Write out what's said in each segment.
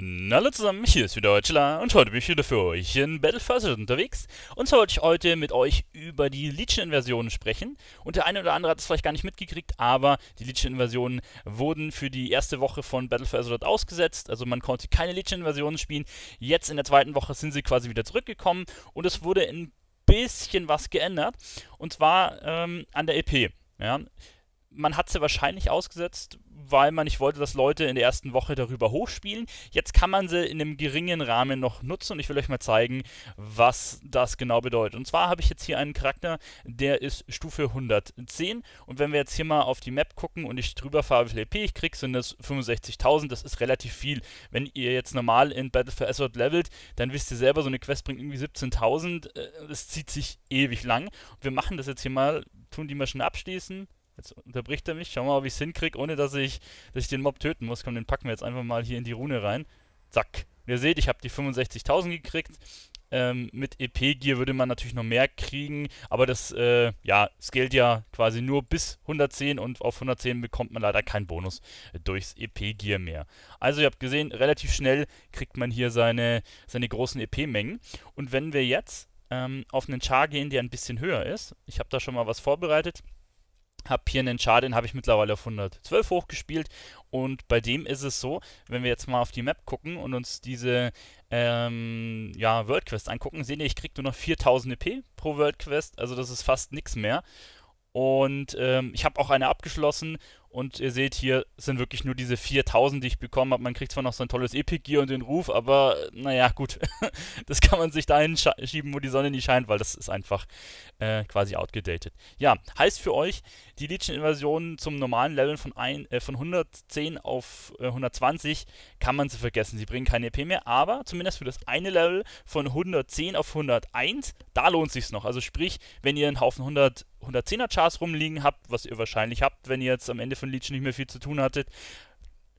Hallo zusammen, hier ist wieder Chilla und heute bin ich wieder für euch in Battle Fuzzle unterwegs. Und zwar wollte ich heute mit euch über die Legion-Inversionen sprechen. Und der eine oder andere hat es vielleicht gar nicht mitgekriegt, aber die Legion-Inversionen wurden für die erste Woche von Battle Fuzzle ausgesetzt. Also man konnte keine Legion-Inversionen spielen. Jetzt in der zweiten Woche sind sie quasi wieder zurückgekommen und es wurde ein bisschen was geändert. Und zwar ähm, an der EP. Ja. Man hat sie wahrscheinlich ausgesetzt, weil man nicht wollte, dass Leute in der ersten Woche darüber hochspielen. Jetzt kann man sie in einem geringen Rahmen noch nutzen und ich will euch mal zeigen, was das genau bedeutet. Und zwar habe ich jetzt hier einen Charakter, der ist Stufe 110 und wenn wir jetzt hier mal auf die Map gucken und ich drüber fahre, wie viel EP ich kriege, sind das 65.000, das ist relativ viel. Wenn ihr jetzt normal in Battle for Azeroth levelt, dann wisst ihr selber, so eine Quest bringt irgendwie 17.000, es äh, zieht sich ewig lang. wir machen das jetzt hier mal, tun die Maschine abschließen. Jetzt unterbricht er mich. Schauen wir mal, ob ich es hinkriege, ohne dass ich, dass ich den Mob töten muss. Komm, den packen wir jetzt einfach mal hier in die Rune rein. Zack. Und ihr seht, ich habe die 65.000 gekriegt. Ähm, mit EP-Gear würde man natürlich noch mehr kriegen, aber das äh, ja, scaled ja quasi nur bis 110 und auf 110 bekommt man leider keinen Bonus durchs EP-Gear mehr. Also ihr habt gesehen, relativ schnell kriegt man hier seine, seine großen EP-Mengen. Und wenn wir jetzt ähm, auf einen Char gehen, der ein bisschen höher ist, ich habe da schon mal was vorbereitet, habe hier einen Char, den habe ich mittlerweile auf 112 hochgespielt und bei dem ist es so, wenn wir jetzt mal auf die Map gucken und uns diese ähm, ja, World Quest angucken, sehen ihr, ich kriege nur noch 4000 EP pro World Quest, also das ist fast nichts mehr. Und ähm, ich habe auch eine abgeschlossen und ihr seht hier, sind wirklich nur diese 4000, die ich bekommen habe. Man kriegt zwar noch so ein tolles Epic Gear und den Ruf, aber naja, gut. das kann man sich da hinschieben, wo die Sonne nicht scheint, weil das ist einfach äh, quasi outgedatet. Ja, heißt für euch, die Legion-Invasion zum normalen Level von, ein, äh, von 110 auf äh, 120 kann man sie vergessen. Sie bringen keine EP mehr, aber zumindest für das eine Level von 110 auf 101, da lohnt sich's noch. Also sprich, wenn ihr einen Haufen 100 110er Chars rumliegen habt, was ihr wahrscheinlich habt, wenn ihr jetzt am Ende von Leech nicht mehr viel zu tun hattet,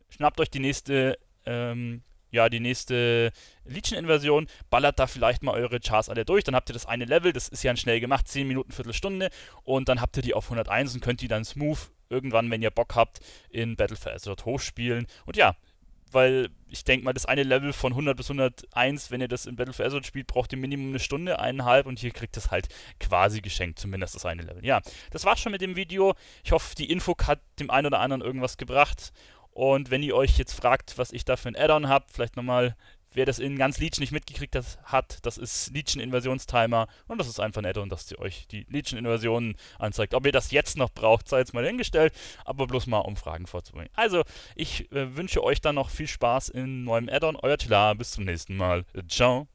schnappt euch die nächste ähm, ja, die nächste Legion-Inversion, ballert da vielleicht mal eure Chars alle durch, dann habt ihr das eine Level, das ist ja schnell gemacht, 10 Minuten, Viertelstunde, und dann habt ihr die auf 101 und könnt die dann smooth irgendwann, wenn ihr Bock habt, in Battle for Azeroth hochspielen. Und ja, weil ich denke mal, das eine Level von 100 bis 101, wenn ihr das in Battle for Azure spielt, braucht ihr Minimum eine Stunde, eineinhalb und hier kriegt es halt quasi geschenkt, zumindest das eine Level. Ja, das war's schon mit dem Video. Ich hoffe, die Info hat dem einen oder anderen irgendwas gebracht. Und wenn ihr euch jetzt fragt, was ich da für ein Add-on habe, vielleicht nochmal Wer das in ganz Legion nicht mitgekriegt hat, das ist Legion Invasionstimer und das ist einfach nett und dass sie euch die Legion Invasionen anzeigt. Ob ihr das jetzt noch braucht, sei jetzt mal hingestellt, aber bloß mal um Fragen vorzubringen. Also, ich äh, wünsche euch dann noch viel Spaß in neuem Addon. Euer Tila, bis zum nächsten Mal. Ciao.